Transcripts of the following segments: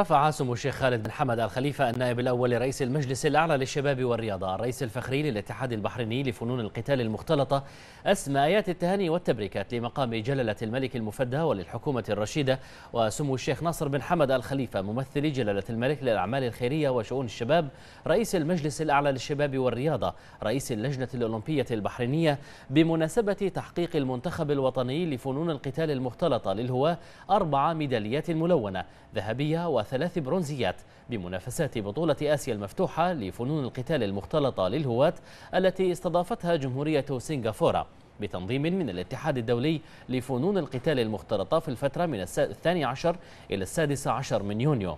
رفع سمو الشيخ خالد بن حمد الخليفة النائب الأول لرئيس المجلس الأعلى للشباب والرياضة الرئيس الفخري للاتحاد البحريني لفنون القتال المختلطة أسماء آيات التهاني والتبريكات لمقام جلالة الملك المفدى وللحكومة الرشيدة وسمو الشيخ ناصر بن حمد الخليفة ممثل جلالة الملك للأعمال الخيرية وشؤون الشباب رئيس المجلس الأعلى للشباب والرياضة رئيس اللجنة الأولمبية البحرينية بمناسبة تحقيق المنتخب الوطني لفنون القتال المختلطة للهواة أربع ميداليات ملونة ذهبية و وثلاث برونزيات بمنافسات بطولة آسيا المفتوحة لفنون القتال المختلطة للهواة التي استضافتها جمهورية سنغافورة بتنظيم من الاتحاد الدولي لفنون القتال المختلطة في الفترة من الثاني عشر إلى السادس عشر من يونيو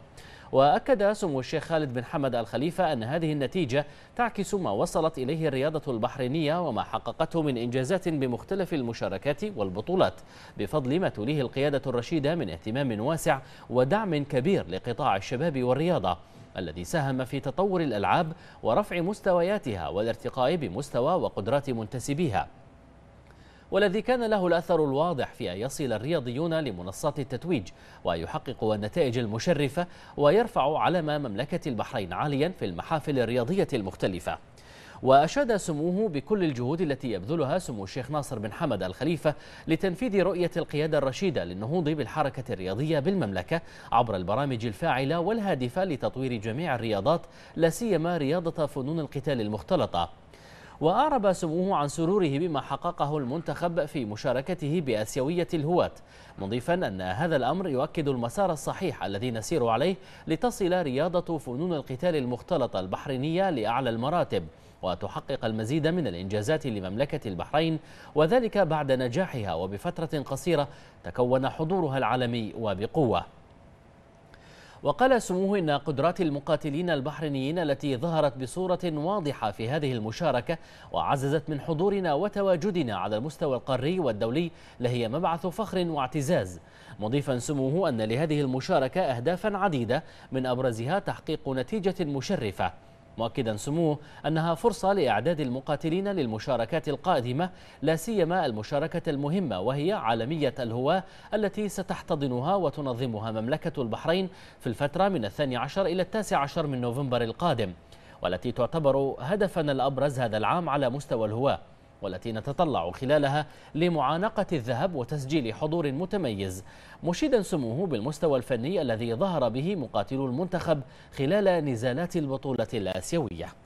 وأكد سمو الشيخ خالد بن حمد الخليفة أن هذه النتيجة تعكس ما وصلت إليه الرياضة البحرينية وما حققته من إنجازات بمختلف المشاركات والبطولات بفضل ما توليه القيادة الرشيدة من اهتمام واسع ودعم كبير لقطاع الشباب والرياضة الذي ساهم في تطور الألعاب ورفع مستوياتها والارتقاء بمستوى وقدرات منتسبيها والذي كان له الأثر الواضح في أن يصل الرياضيون لمنصات التتويج ويحقق النتائج المشرفة ويرفع علم مملكة البحرين عاليا في المحافل الرياضية المختلفة وأشاد سموه بكل الجهود التي يبذلها سمو الشيخ ناصر بن حمد الخليفة لتنفيذ رؤية القيادة الرشيدة للنهوض بالحركة الرياضية بالمملكة عبر البرامج الفاعلة والهادفة لتطوير جميع الرياضات لا سيما رياضة فنون القتال المختلطة وأعرب سموه عن سروره بما حققه المنتخب في مشاركته بأسيوية الهواة مضيفا أن هذا الأمر يؤكد المسار الصحيح الذي نسير عليه لتصل رياضة فنون القتال المختلطة البحرينية لأعلى المراتب وتحقق المزيد من الإنجازات لمملكة البحرين وذلك بعد نجاحها وبفترة قصيرة تكون حضورها العالمي وبقوة وقال سموه إن قدرات المقاتلين البحرينيين التي ظهرت بصورة واضحة في هذه المشاركة وعززت من حضورنا وتواجدنا على المستوى القاري والدولي لهي مبعث فخر واعتزاز مضيفا سموه أن لهذه المشاركة أهدافا عديدة من أبرزها تحقيق نتيجة مشرفة مؤكدا سموه أنها فرصة لإعداد المقاتلين للمشاركات القادمة لا سيما المشاركة المهمة وهي عالمية الهواة التي ستحتضنها وتنظمها مملكة البحرين في الفترة من الثاني عشر إلى التاسع عشر من نوفمبر القادم والتي تعتبر هدفنا الأبرز هذا العام على مستوى الهواة والتي نتطلع خلالها لمعانقة الذهب وتسجيل حضور متميز مشيدا سموه بالمستوى الفني الذي ظهر به مقاتلو المنتخب خلال نزالات البطولة الآسيوية